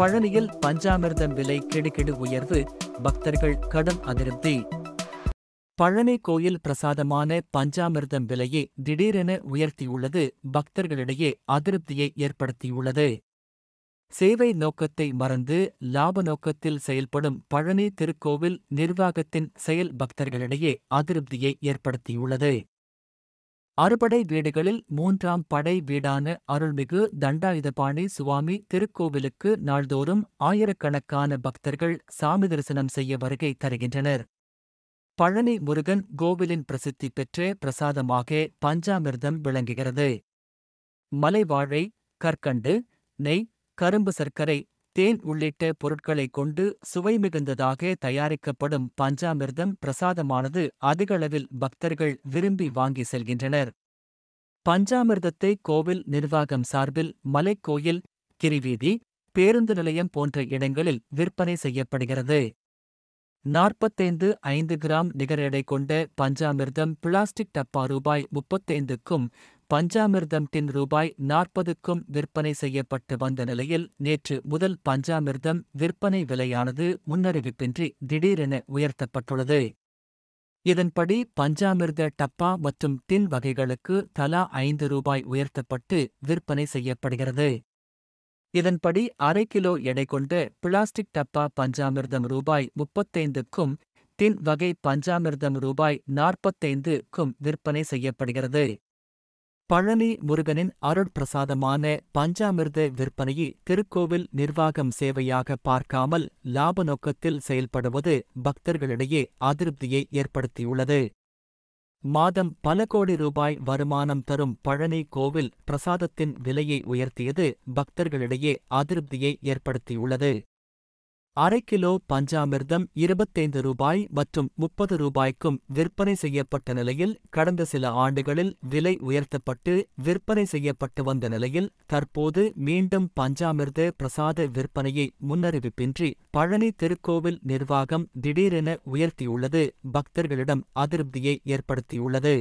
பழனியில் பஞ்சாமிர்தம் விலை கெடுகெடு உயர்வு பக்தர்கள் கடும் அதிருப்தி பழனி கோயில் பிரசாதமான பஞ்சாமிர்தம் விலையை திடீரென உயர்த்தியுள்ளது பக்தர்களிடையே அதிருப்தியை ஏற்படுத்தியுள்ளது சேவை நோக்கத்தை மறந்து லாப நோக்கத்தில் செயல்படும் பழனி திருக்கோவில் நிர்வாகத்தின் செயல் பக்தர்களிடையே அதிருப்தியை ஏற்படுத்தியுள்ளது அறுபடை வீடுகளில் மூன்றாம் படை வீடான அருள்மிகு தண்டாயுதபாணி சுவாமி திருக்கோவிலுக்கு நாள்தோறும் ஆயிரக்கணக்கான பக்தர்கள் சாமி தரிசனம் செய்ய வருகை தருகின்றனர் பழனி முருகன் கோவிலின் பிரசித்தி பெற்ற பிரசாதமாக பஞ்சாமிர்தம் விளங்குகிறது மலைவாழை கற்கண்டு நெய் கரும்பு சர்க்கரை தேன் உள்ளிட்ட பொருட்களைக் கொண்டு சுவை மிகுந்ததாக தயாரிக்கப்படும் பஞ்சாமிர்தம் பிரசாதமானது அதிகளவில் பக்தர்கள் விரும்பி வாங்கி செல்கின்றனர் பஞ்சாமிர்தத்தை கோவில் நிர்வாகம் சார்பில் மலைக்கோயில் கிரிவீதி பேருந்து நிலையம் போன்ற இடங்களில் விற்பனை செய்யப்படுகிறது நாற்பத்தைந்து ஐந்து கிராம் நிகரெடை கொண்ட பஞ்சாமிர்தம் பிளாஸ்டிக் டப்பா ரூபாய் முப்பத்தைந்துக்கும் பஞ்சாமிர்தம் டின் ரூபாய் நாற்பதுக்கும் விற்பனை செய்யப்பட்டு வந்த நிலையில் நேற்று முதல் பஞ்சாமிர்தம் விற்பனை விலையானது முன்னறிவிப்பின்றி திடீரென உயர்த்தப்பட்டுள்ளது இதன்படி பஞ்சாமிர்த டப்பா மற்றும் டின் வகைகளுக்கு தலா ஐந்து ரூபாய் உயர்த்தப்பட்டு விற்பனை செய்யப்படுகிறது இதன்படி அரை கிலோ எடை கொண்ட பிளாஸ்டிக் டப்பா பஞ்சாமிர்தம் ரூபாய் முப்பத்தைந்துக்கும் தின் வகை பஞ்சாமிர்தம் ரூபாய் நாற்பத்தைந்துக்கும் விற்பனை செய்யப்படுகிறது பழனி முருகனின் அருட்பிரசாதமான பஞ்சாமிர்த விற்பனையை திருக்கோவில் நிர்வாகம் சேவையாக பார்க்காமல் லாப நோக்கத்தில் செயல்படுவது பக்தர்களிடையே அதிருப்தியை ஏற்படுத்தியுள்ளது மாதம் பல கோடி ரூபாய் வருமானம் தரும் பழனி கோவில் பிரசாதத்தின் விலையை உயர்த்தியது பக்தர்களிடையே அதிருப்தியை ஏற்படுத்தியுள்ளது அரை கிலோ பஞ்சாமிர்தம் இருபத்தைந்து ரூபாய் மற்றும் முப்பது ரூபாய்க்கும் விற்பனை செய்யப்பட்ட நிலையில் கடந்த சில ஆண்டுகளில் விலை உயர்த்தப்பட்டு விற்பனை செய்யப்பட்டு வந்த நிலையில் தற்போது மீண்டும் பஞ்சாமிர்த பிரசாத விற்பனையை முன்னறிவிப்பின்றி பழனி திருக்கோவில் நிர்வாகம் திடீரென உயர்த்தியுள்ளது பக்தர்களிடம் அதிருப்தியை ஏற்படுத்தியுள்ளது